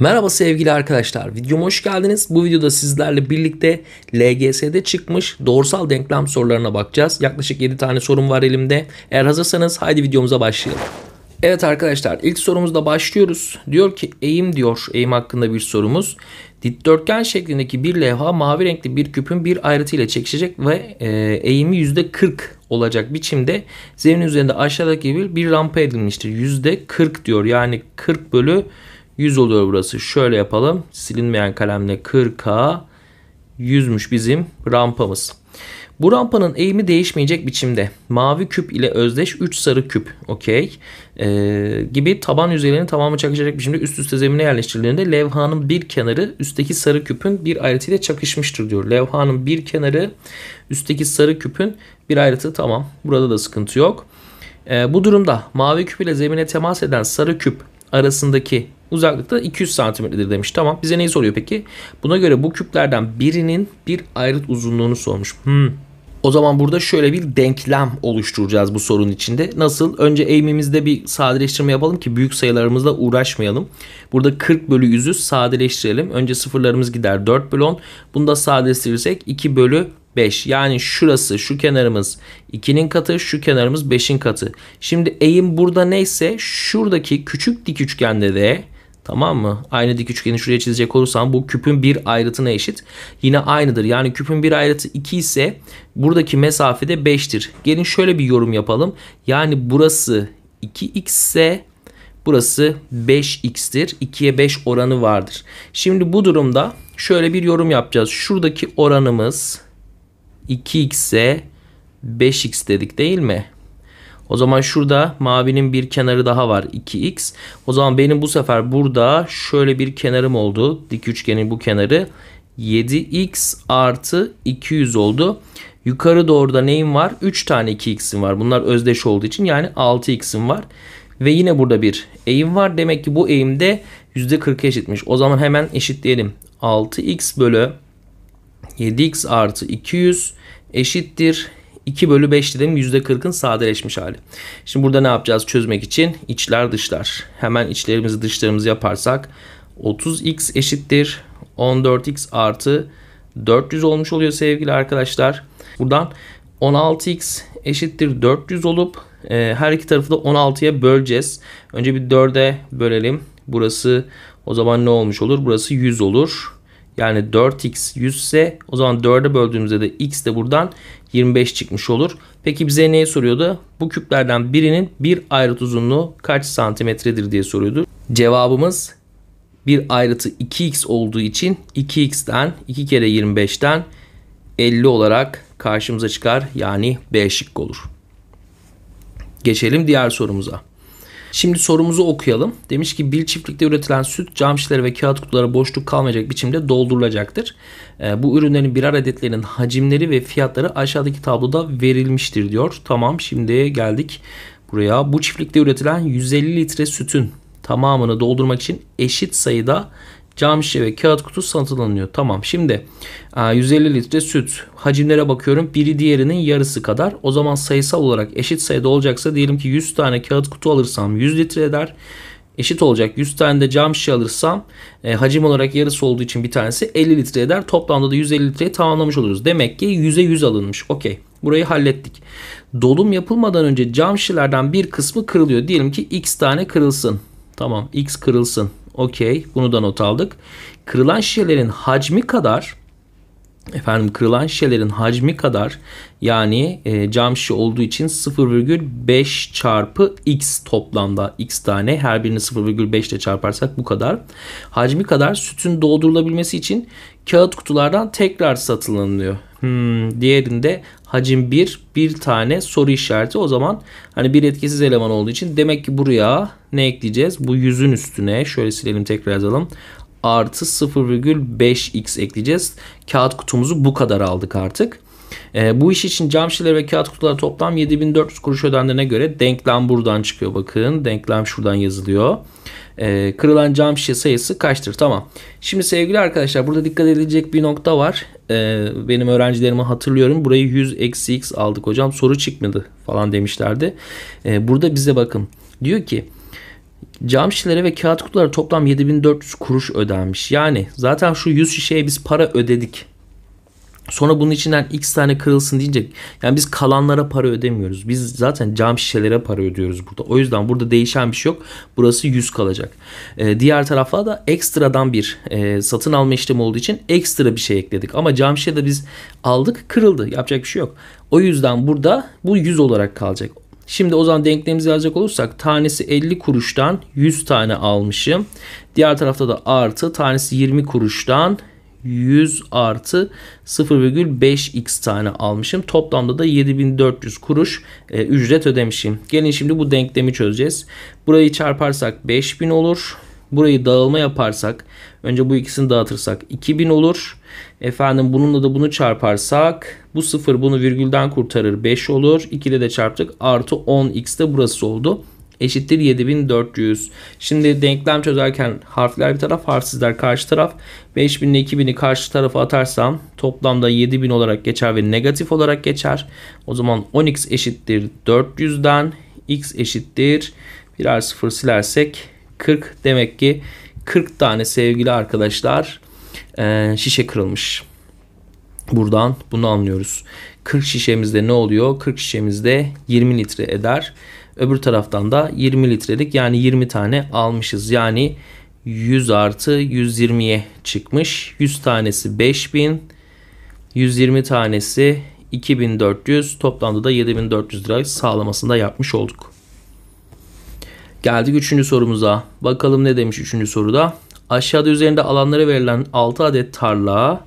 Merhaba sevgili arkadaşlar. Videoma hoş geldiniz. Bu videoda sizlerle birlikte LGS'de çıkmış doğrusal denklem sorularına bakacağız. Yaklaşık 7 tane sorum var elimde. Eğer hazırsanız haydi videomuza başlayalım. Evet arkadaşlar ilk sorumuzda başlıyoruz. Diyor ki eğim diyor. Eğim hakkında bir sorumuz. Dikdörtgen şeklindeki bir levha mavi renkli bir küpün bir ayrıtı ile çekişecek ve e, eğimi %40 olacak biçimde zemin üzerinde aşağıdaki bir, bir rampa edilmiştir. %40 diyor yani 40 bölü 100 oluyor burası. Şöyle yapalım. Silinmeyen kalemle 40'a 100'müş bizim rampamız. Bu rampanın eğimi değişmeyecek biçimde. Mavi küp ile özdeş 3 sarı küp okey ee, gibi taban yüzeylerini tamamı çakışacak biçimde üst üste zemine yerleştirildiğinde levhanın bir kenarı üstteki sarı küpün bir ayrıtıyla çakışmıştır diyor. Levhanın bir kenarı üstteki sarı küpün bir ayrıtı tamam burada da sıkıntı yok. Ee, bu durumda mavi küp ile zemine temas eden sarı küp arasındaki uzaklıkta 200 santimetredir demiş. Tamam bize neyi soruyor peki? Buna göre bu küplerden birinin bir ayrıt uzunluğunu sormuş. Hmm. O zaman burada şöyle bir denklem oluşturacağız bu sorunun içinde. Nasıl? Önce eğimimizde bir sadeleştirme yapalım ki büyük sayılarımızla uğraşmayalım. Burada 40 bölü 100'ü sadeleştirelim. Önce sıfırlarımız gider 4 bölü 10. Bunu da sadeleştirirsek 2 bölü 5. Yani şurası şu kenarımız 2'nin katı şu kenarımız 5'in katı. Şimdi eğim burada neyse şuradaki küçük dik üçgende de Tamam mı? Aynı dik üçgeni şuraya çizecek olursam bu küpün bir ayrıtına eşit. Yine aynıdır. Yani küpün bir ayrıtı 2 ise buradaki mesafe de 5'tir. Gelin şöyle bir yorum yapalım. Yani burası 2x ise burası 5x'tir. 2'ye 5 oranı vardır. Şimdi bu durumda şöyle bir yorum yapacağız. Şuradaki oranımız 2x ise 5x dedik değil mi? O zaman şurada mavinin bir kenarı daha var 2x. O zaman benim bu sefer burada şöyle bir kenarım oldu. Dik üçgenin bu kenarı 7x artı 200 oldu. Yukarı doğru da neyim var? 3 tane 2x'im var. Bunlar özdeş olduğu için yani 6x'im var. Ve yine burada bir eğim var. Demek ki bu eğimde de %40'a eşitmiş. O zaman hemen eşitleyelim. 6x bölü 7x artı 200 eşittir 2 bölü 5 dedim %40'ın sadeleşmiş hali. Şimdi burada ne yapacağız çözmek için? İçler dışlar. Hemen içlerimizi dışlarımızı yaparsak 30x eşittir 14x artı 400 olmuş oluyor sevgili arkadaşlar. Buradan 16x eşittir 400 olup e, her iki tarafı da 16'ya böleceğiz. Önce bir 4'e bölelim. Burası o zaman ne olmuş olur? Burası 100 olur. Yani 4x 100 ise o zaman 4'e böldüğümüzde de x de buradan 25 çıkmış olur. Peki bize neyi soruyordu? Bu küplerden birinin bir ayrıt uzunluğu kaç santimetredir diye soruyordu. Cevabımız bir ayrıtı 2x olduğu için 2x'ten 2 kere 25'ten 50 olarak karşımıza çıkar. Yani B şıkkı olur. Geçelim diğer sorumuza. Şimdi sorumuzu okuyalım. Demiş ki bir çiftlikte üretilen süt cam şişleri ve kağıt kutulara boşluk kalmayacak biçimde doldurulacaktır. Ee, bu ürünlerin birer adetlerinin hacimleri ve fiyatları aşağıdaki tabloda verilmiştir diyor. Tamam şimdi geldik buraya. Bu çiftlikte üretilen 150 litre sütün tamamını doldurmak için eşit sayıda Cam şişe ve kağıt kutu satılanıyor. Tamam şimdi 150 e, litre süt. Hacimlere bakıyorum. Biri diğerinin yarısı kadar. O zaman sayısal olarak eşit sayıda olacaksa diyelim ki 100 tane kağıt kutu alırsam 100 litre eder eşit olacak. 100 tane de cam şişe alırsam e, hacim olarak yarısı olduğu için bir tanesi 50 litre eder. Toplamda da 150 litreyi tamamlamış oluruz. Demek ki 100'e 100 alınmış. Okey. Burayı hallettik. Dolum yapılmadan önce cam şişelerden bir kısmı kırılıyor. Diyelim ki x tane kırılsın. Tamam x kırılsın. Okey. Bunu da not aldık. Kırılan şişelerin hacmi kadar efendim kırılan şişelerin hacmi kadar yani e, cam şişe olduğu için 0,5 çarpı x toplamda x tane her birini 0,5 ile çarparsak bu kadar. Hacmi kadar sütün doldurulabilmesi için kağıt kutulardan tekrar satın Hmm, diğerinde hacim 1 bir tane soru işareti. O zaman hani bir etkisiz eleman olduğu için demek ki buraya ne ekleyeceğiz? Bu yüzün üstüne şöyle silelim tekrar yazalım. Artı 0,5x ekleyeceğiz. Kağıt kutumuzu bu kadar aldık artık. E, bu iş için cam şişeleri ve kağıt kutulara toplam 7400 kuruş ödendiğine göre denklem buradan çıkıyor bakın. Denklem şuradan yazılıyor. E, kırılan cam şişe sayısı kaçtır? Tamam. Şimdi sevgili arkadaşlar burada dikkat edilecek bir nokta var. E, benim öğrencilerime hatırlıyorum. Burayı 100 eksi x aldık hocam. Soru çıkmadı falan demişlerdi. E, burada bize bakın. Diyor ki Cam şişelere ve kağıt kutulara toplam 7400 kuruş ödenmiş. Yani zaten şu 100 şişeye biz para ödedik. Sonra bunun içinden x tane kırılsın deyince yani biz kalanlara para ödemiyoruz. Biz zaten cam şişelere para ödüyoruz burada. O yüzden burada değişen bir şey yok. Burası 100 kalacak. Ee, diğer tarafta da ekstradan bir e, satın alma işlemi olduğu için ekstra bir şey ekledik. Ama cam şişe de biz aldık kırıldı. Yapacak bir şey yok. O yüzden burada bu 100 olarak kalacak. Şimdi o zaman denklemimizi yazacak olursak tanesi 50 kuruştan 100 tane almışım. Diğer tarafta da artı tanesi 20 kuruştan 100 artı 0,5x tane almışım. Toplamda da 7400 kuruş e, ücret ödemişim. Gelin şimdi bu denklemi çözeceğiz. Burayı çarparsak 5000 olur. Burayı dağılma yaparsak önce bu ikisini dağıtırsak 2000 olur. Efendim bununla da bunu çarparsak bu 0 bunu virgülden kurtarır 5 olur. 2 ile de çarptık artı 10x de burası oldu eşittir 7400. Şimdi denklem çözerken harfler bir taraf harfsizler karşı taraf. 5000 ile 2000'i karşı tarafa atarsam toplamda 7000 olarak geçer ve negatif olarak geçer. O zaman 10x eşittir 400'den x eşittir birer sıfır silersek 40 demek ki 40 tane sevgili arkadaşlar e, şişe kırılmış. Buradan bunu anlıyoruz. 40 şişemizde ne oluyor? 40 şişemizde 20 litre eder. Öbür taraftan da 20 litrelik yani 20 tane almışız. Yani 100 artı 120'ye çıkmış. 100 tanesi 5000, 120 tanesi 2400 toplamda da 7400 lira sağlamasında yapmış olduk. Geldik 3. sorumuza. Bakalım ne demiş 3. soruda. Aşağıda üzerinde alanlara verilen 6 adet tarla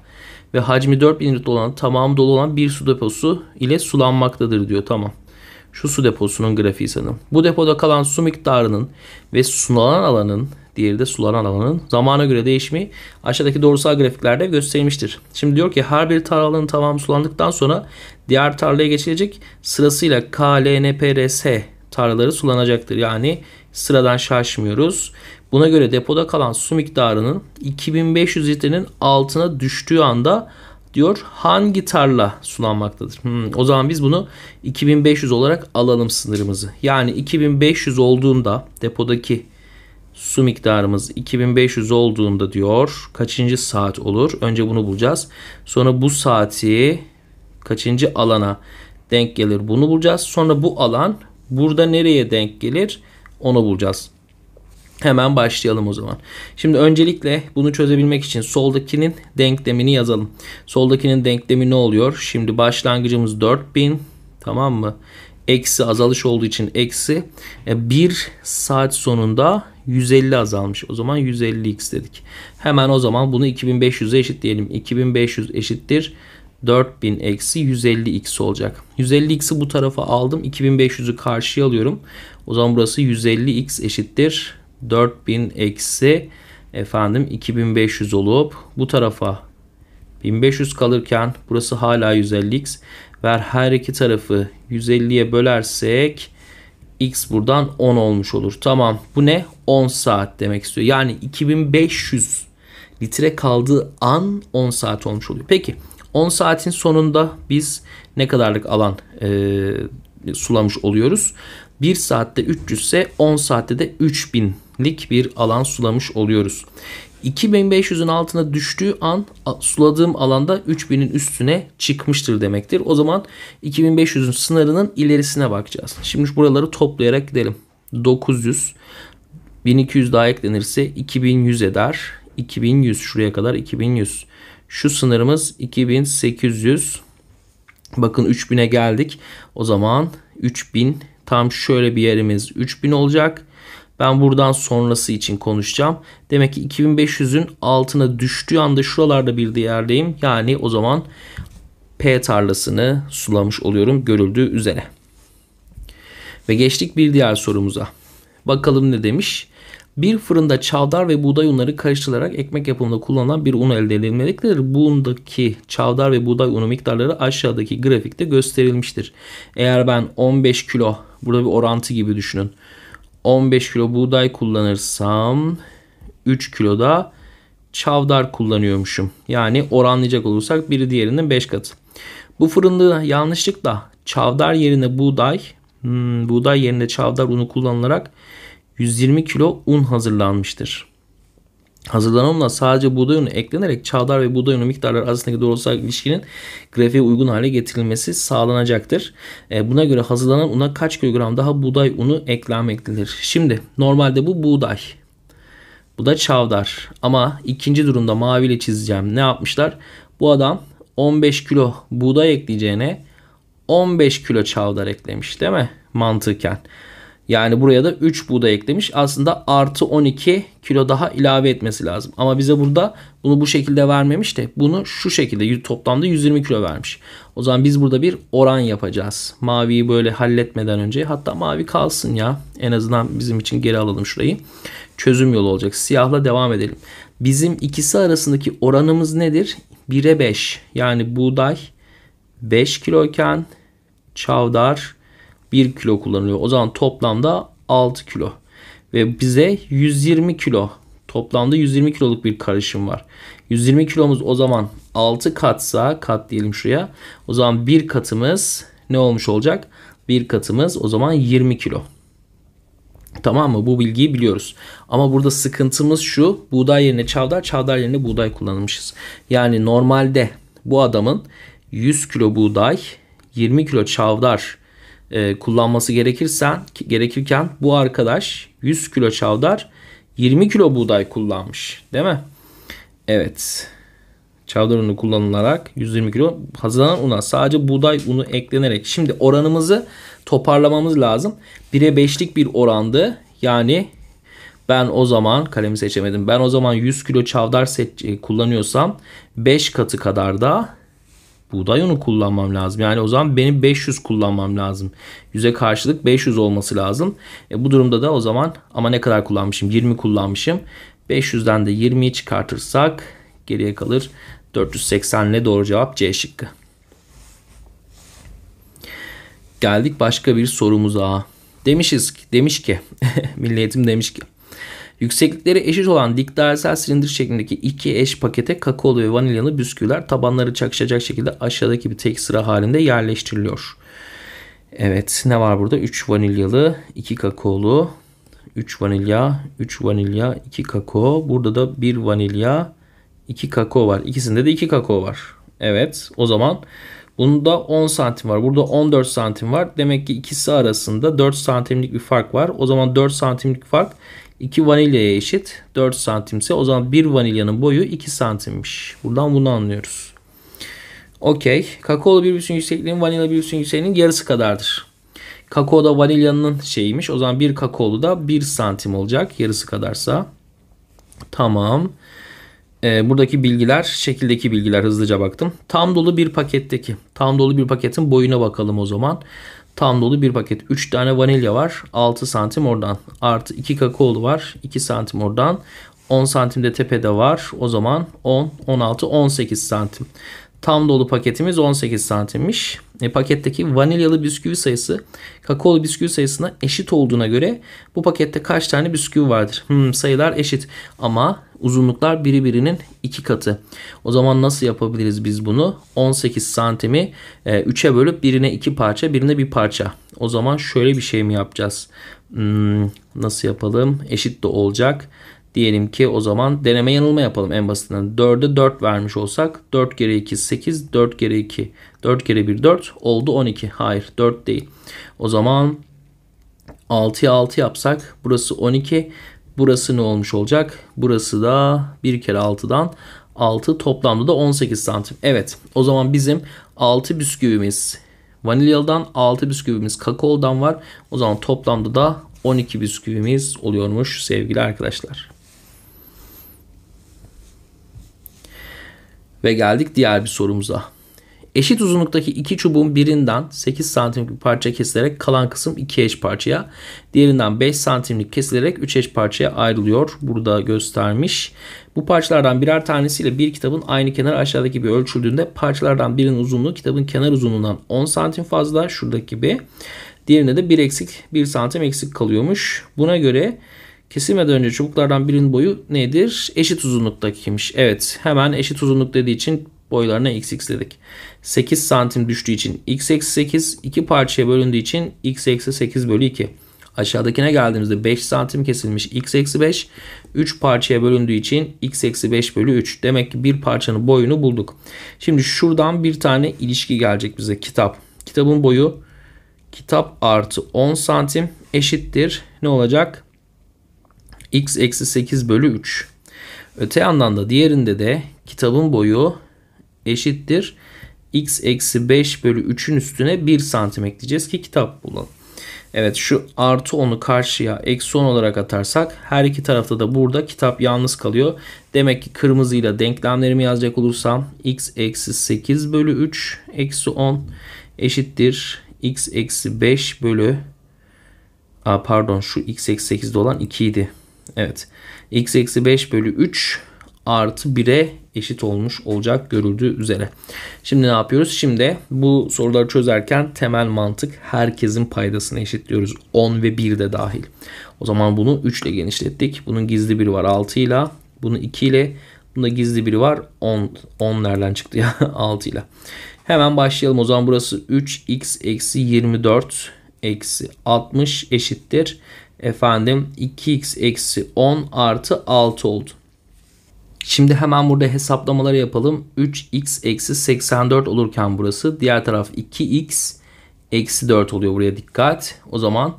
ve hacmi 4000 litre olan tamamı dolu olan bir su deposu ile sulanmaktadır diyor. Tamam şu su deposunun grafiği sanırım. Bu depoda kalan su miktarının ve sulanan alanın diğeri de sulanan alanın zamana göre değişimi aşağıdaki doğrusal grafiklerde gösterilmiştir. Şimdi diyor ki her bir tarlanın tamamı sulandıktan sonra diğer tarlaya geçilecek sırasıyla K, L, N, P, R, S tarlaları sulanacaktır. Yani sıradan şaşmıyoruz. Buna göre depoda kalan su miktarının 2500 litrenin altına düştüğü anda diyor hangi tarla sulanmaktadır? Hmm, o zaman biz bunu 2500 olarak alalım sınırımızı. Yani 2500 olduğunda depodaki su miktarımız 2500 olduğunda diyor kaçıncı saat olur? Önce bunu bulacağız. Sonra bu saati kaçıncı alana denk gelir bunu bulacağız. Sonra bu alan burada nereye denk gelir onu bulacağız. Hemen başlayalım o zaman. Şimdi öncelikle bunu çözebilmek için soldakinin denklemini yazalım. Soldakinin denklemi ne oluyor? Şimdi başlangıcımız 4000 tamam mı? Eksi azalış olduğu için eksi. 1 e, saat sonunda 150 azalmış. O zaman 150x dedik. Hemen o zaman bunu 2500'e eşitleyelim. 2500 eşittir 4000 eksi 150x olacak. 150x'i bu tarafa aldım. 2500'ü karşıya alıyorum. O zaman burası 150x eşittir 4000 eksi efendim 2500 olup bu tarafa 1500 kalırken burası hala 150x ve her iki tarafı 150'ye bölersek x buradan 10 olmuş olur. Tamam bu ne? 10 saat demek istiyor. Yani 2500 litre kaldığı an 10 saat olmuş oluyor. Peki 10 saatin sonunda biz ne kadarlık alan e, sulamış oluyoruz? 1 saatte 300 ise 10 saatte de 3000 lik bir alan sulamış oluyoruz. 2500'ün altına düştüğü an suladığım alanda 3000'in üstüne çıkmıştır demektir. O zaman 2500'ün sınırının ilerisine bakacağız. Şimdi buraları toplayarak gidelim. 900 1200 daha eklenirse 2100 eder. 2100 şuraya kadar 2100. Şu sınırımız 2800. Bakın 3000'e geldik. O zaman 3000 tam şöyle bir yerimiz 3000 olacak. Ben buradan sonrası için konuşacağım. Demek ki 2500'ün altına düştüğü anda şuralarda bir diğerdeyim. Yani o zaman P tarlasını sulamış oluyorum görüldüğü üzere. Ve geçtik bir diğer sorumuza. Bakalım ne demiş? Bir fırında çavdar ve buğday unları karıştırılarak ekmek yapımında kullanılan bir un elde edilmektedir. Bundaki çavdar ve buğday unu miktarları aşağıdaki grafikte gösterilmiştir. Eğer ben 15 kilo, burada bir orantı gibi düşünün. 15 kilo buğday kullanırsam 3 kilo da çavdar kullanıyormuşum. Yani oranlayacak olursak biri diğerinin 5 katı. Bu fırında yanlışlıkla çavdar yerine buğday, hmm, buğday yerine çavdar unu kullanılarak 120 kilo un hazırlanmıştır. Hazırlanan olan sadece buğday unu eklenerek çavdar ve buğday unu miktarları arasındaki doğrusal ilişkinin grafiğe uygun hale getirilmesi sağlanacaktır. E, buna göre hazırlanan una kaç kilogram daha buğday unu eklenmektedir. Şimdi normalde bu buğday. Bu da çavdar. Ama ikinci durumda maviyle çizeceğim. Ne yapmışlar? Bu adam 15 kilo buğday ekleyeceğine 15 kilo çavdar eklemiş değil mi? Mantıken. Yani buraya da 3 buğday eklemiş. Aslında artı 12 kilo daha ilave etmesi lazım. Ama bize burada bunu bu şekilde vermemiş de bunu şu şekilde toplamda 120 kilo vermiş. O zaman biz burada bir oran yapacağız. Maviyi böyle halletmeden önce hatta mavi kalsın ya. En azından bizim için geri alalım şurayı. Çözüm yolu olacak. Siyahla devam edelim. Bizim ikisi arasındaki oranımız nedir? 1'e 5. Yani buğday 5 kiloyken çavdar 1 kilo kullanılıyor. O zaman toplamda 6 kilo. Ve bize 120 kilo toplamda 120 kiloluk bir karışım var. 120 kilomuz o zaman 6 katsa kat diyelim şuraya. O zaman bir katımız ne olmuş olacak? Bir katımız o zaman 20 kilo. Tamam mı? Bu bilgiyi biliyoruz. Ama burada sıkıntımız şu. Buğday yerine çavdar, çavdar yerine buğday kullanmışız. Yani normalde bu adamın 100 kilo buğday, 20 kilo çavdar e, kullanması gerekirsen gerekirken bu arkadaş 100 kilo çavdar 20 kilo buğday kullanmış değil mi? Evet. Çavdar unu kullanılarak 120 kilo hazırlanan una sadece buğday unu eklenerek. Şimdi oranımızı toparlamamız lazım. 1'e 5'lik bir orandı. Yani ben o zaman kalemi seçemedim. Ben o zaman 100 kilo çavdar e, kullanıyorsam 5 katı kadar da buğday unu kullanmam lazım. Yani o zaman benim 500 kullanmam lazım. yüze karşılık 500 olması lazım. E bu durumda da o zaman ama ne kadar kullanmışım? 20 kullanmışım. 500'den de 20'yi çıkartırsak geriye kalır 480 ne doğru cevap C şıkkı. Geldik başka bir sorumuza. Demişiz demiş ki, milliyetim demiş ki Yükseklikleri eşit olan dikdairesel silindir şeklindeki iki eş pakete kakaolu ve vanilyalı bisküviler tabanları çakışacak şekilde aşağıdaki bir tek sıra halinde yerleştiriliyor. Evet ne var burada? 3 vanilyalı, 2 kakaolu, 3 vanilya, 3 vanilya, 2 kakao. Burada da 1 vanilya, 2 kakao var. İkisinde de 2 kakao var. Evet o zaman bunda 10 santim var. Burada 14 santim var. Demek ki ikisi arasında 4 santimlik bir fark var. O zaman 4 santimlik fark 2 vanilyaya eşit 4 santimse o zaman 1 vanilyanın boyu 2 santimmiş. Buradan bunu anlıyoruz. Okey. Kakao birbirinin yüksekliğinin vanilya birbirinin yüksekliğinin yarısı kadardır. Kakao da vanilyanın şeyiymiş. O zaman bir kakaolu da 1 santim olacak. Yarısı kadarsa. Tamam. E, buradaki bilgiler şekildeki bilgiler hızlıca baktım. Tam dolu bir paketteki. Tam dolu bir paketin boyuna bakalım o zaman. Tam dolu bir paket. 3 tane vanilya var. 6 santim oradan. Artı 2 kakaolu var. 2 santim oradan. 10 santim de tepede var. O zaman 10, 16, 18 santim. Tam dolu paketimiz 18 santimmiş. E, paketteki vanilyalı bisküvi sayısı kakaolu bisküvi sayısına eşit olduğuna göre bu pakette kaç tane bisküvi vardır? Hmm, sayılar eşit ama uzunluklar biri birinin iki katı. O zaman nasıl yapabiliriz biz bunu? 18 santimi e, 3'e bölüp birine iki parça birine bir parça. O zaman şöyle bir şey mi yapacağız? Hmm, nasıl yapalım? Eşit de olacak. Diyelim ki o zaman deneme yanılma yapalım en basitinden. 4'e 4 vermiş olsak 4 kere 2 8, 4 kere 2, 4 kere 1 4 oldu 12. Hayır 4 değil. O zaman 6'ya 6 yapsak burası 12. Burası ne olmuş olacak? Burası da 1 kere 6'dan 6 toplamda da 18 santim. Evet o zaman bizim 6 bisküvimiz vanilyadan 6 bisküvimiz kakaodan var. O zaman toplamda da 12 bisküvimiz oluyormuş sevgili arkadaşlar. Ve geldik diğer bir sorumuza. Eşit uzunluktaki iki çubuğun birinden 8 santimlik parça kesilerek kalan kısım 2 eş parçaya, diğerinden 5 santimlik kesilerek 3 eş parçaya ayrılıyor. Burada göstermiş. Bu parçalardan birer tanesiyle bir kitabın aynı kenar aşağıdaki gibi ölçüldüğünde parçalardan birinin uzunluğu kitabın kenar uzunluğundan 10 santim fazla şuradaki gibi. Diğerinde de 1 eksik 1 santim eksik kalıyormuş. Buna göre Kesilmeden önce çubuklardan birinin boyu nedir? Eşit uzunluktakiymiş. Evet hemen eşit uzunluk dediği için boylarına xx dedik. 8 santim düştüğü için x eksi 8, 2 parçaya bölündüğü için x eksi 8 bölü 2. Aşağıdakine geldiğimizde 5 santim kesilmiş x eksi 5. 3 parçaya bölündüğü için x eksi 5 bölü 3. Demek ki bir parçanın boyunu bulduk. Şimdi şuradan bir tane ilişki gelecek bize kitap. Kitabın boyu kitap artı 10 santim eşittir. Ne olacak? x eksi 8 bölü 3. Öte yandan da diğerinde de kitabın boyu eşittir. x eksi 5 bölü 3'ün üstüne 1 santim ekleyeceğiz ki kitap bulun. Evet şu artı 10'u karşıya eksi 10 olarak atarsak her iki tarafta da burada kitap yalnız kalıyor. Demek ki kırmızıyla denklemlerimi yazacak olursam x eksi 8 bölü 3 eksi 10 eşittir x eksi 5 bölü A pardon şu x eksi 8'de olan 2 idi. Evet. X eksi 5 bölü 3 artı 1'e eşit olmuş olacak görüldüğü üzere. Şimdi ne yapıyoruz? Şimdi bu soruları çözerken temel mantık herkesin paydasını eşitliyoruz. 10 ve 1 de dahil. O zaman bunu 3 ile genişlettik. Bunun gizli biri var 6 ile. Bunu 2 ile. Bunda gizli biri var 10. 10 nereden çıktı ya? 6 ile. Hemen başlayalım. O zaman burası 3x eksi 24 eksi 60 eşittir efendim 2x eksi 10 artı 6 oldu. Şimdi hemen burada hesaplamaları yapalım. 3x eksi 84 olurken burası. Diğer taraf 2x eksi 4 oluyor buraya dikkat. O zaman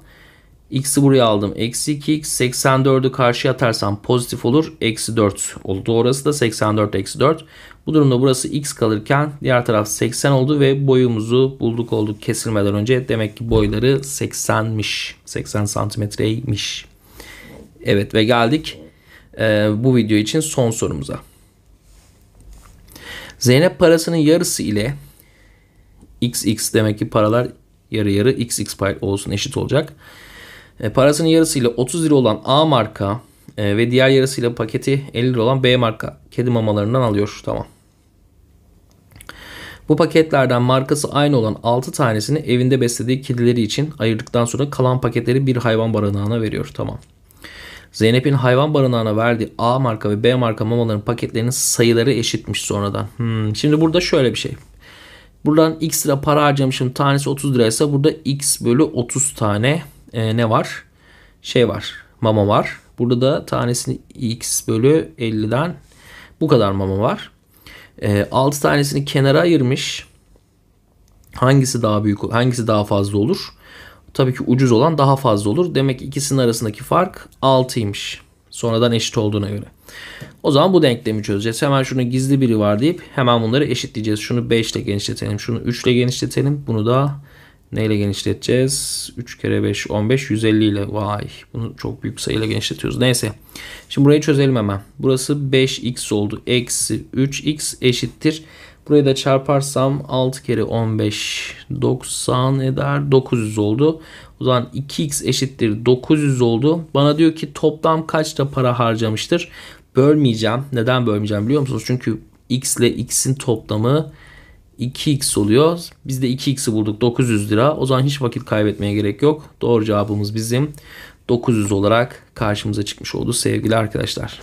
x'i buraya aldım. Eksi 2x 84'ü karşıya atarsam pozitif olur. Eksi 4 oldu. Orası da 84 eksi 4. Bu durumda burası x kalırken diğer taraf 80 oldu ve boyumuzu bulduk olduk kesilmeden önce. Demek ki boyları 80'miş. 80 santimetreymiş. Evet ve geldik e, bu video için son sorumuza. Zeynep parasının yarısı ile xx demek ki paralar yarı yarı xx pay olsun eşit olacak. E, parasının yarısı ile 30 lira olan A marka e, ve diğer yarısıyla paketi 50 lira olan B marka kedi mamalarından alıyor. Tamam. Bu paketlerden markası aynı olan 6 tanesini evinde beslediği kedileri için ayırdıktan sonra kalan paketleri bir hayvan barınağına veriyor. Tamam. Zeynep'in hayvan barınağına verdiği A marka ve B marka mamaların paketlerinin sayıları eşitmiş sonradan. Hmm, şimdi burada şöyle bir şey. Buradan x lira para harcamışım tanesi 30 liraysa burada x bölü 30 tane e, ne var? Şey var mama var. Burada da tanesini x bölü 50'den bu kadar mama var. E, ee, 6 tanesini kenara ayırmış. Hangisi daha büyük, hangisi daha fazla olur? Tabii ki ucuz olan daha fazla olur. Demek ki ikisinin arasındaki fark 6'ymış. Sonradan eşit olduğuna göre. O zaman bu denklemi çözeceğiz. Hemen şunu gizli biri var deyip hemen bunları eşitleyeceğiz. Şunu 5 ile genişletelim. Şunu 3 ile genişletelim. Bunu da Neyle genişleteceğiz? 3 kere 5 15 150 ile. Vay bunu çok büyük sayıyla genişletiyoruz. Neyse. Şimdi burayı çözelim hemen. Burası 5x oldu. Eksi 3x eşittir. Burayı da çarparsam 6 kere 15 90 eder 900 oldu. O zaman 2x eşittir 900 oldu. Bana diyor ki toplam kaçta para harcamıştır? Bölmeyeceğim. Neden bölmeyeceğim biliyor musunuz? Çünkü x ile x'in toplamı 2x oluyor. Biz de 2x'i bulduk 900 lira. O zaman hiç vakit kaybetmeye gerek yok. Doğru cevabımız bizim 900 olarak karşımıza çıkmış oldu sevgili arkadaşlar.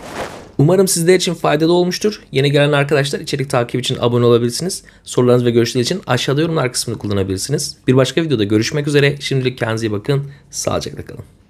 Umarım sizler için faydalı olmuştur. Yeni gelen arkadaşlar içerik takip için abone olabilirsiniz. Sorularınız ve görüşleriniz için aşağıda yorumlar kısmını kullanabilirsiniz. Bir başka videoda görüşmek üzere. Şimdilik kendinize iyi bakın. Sağlıcakla kalın.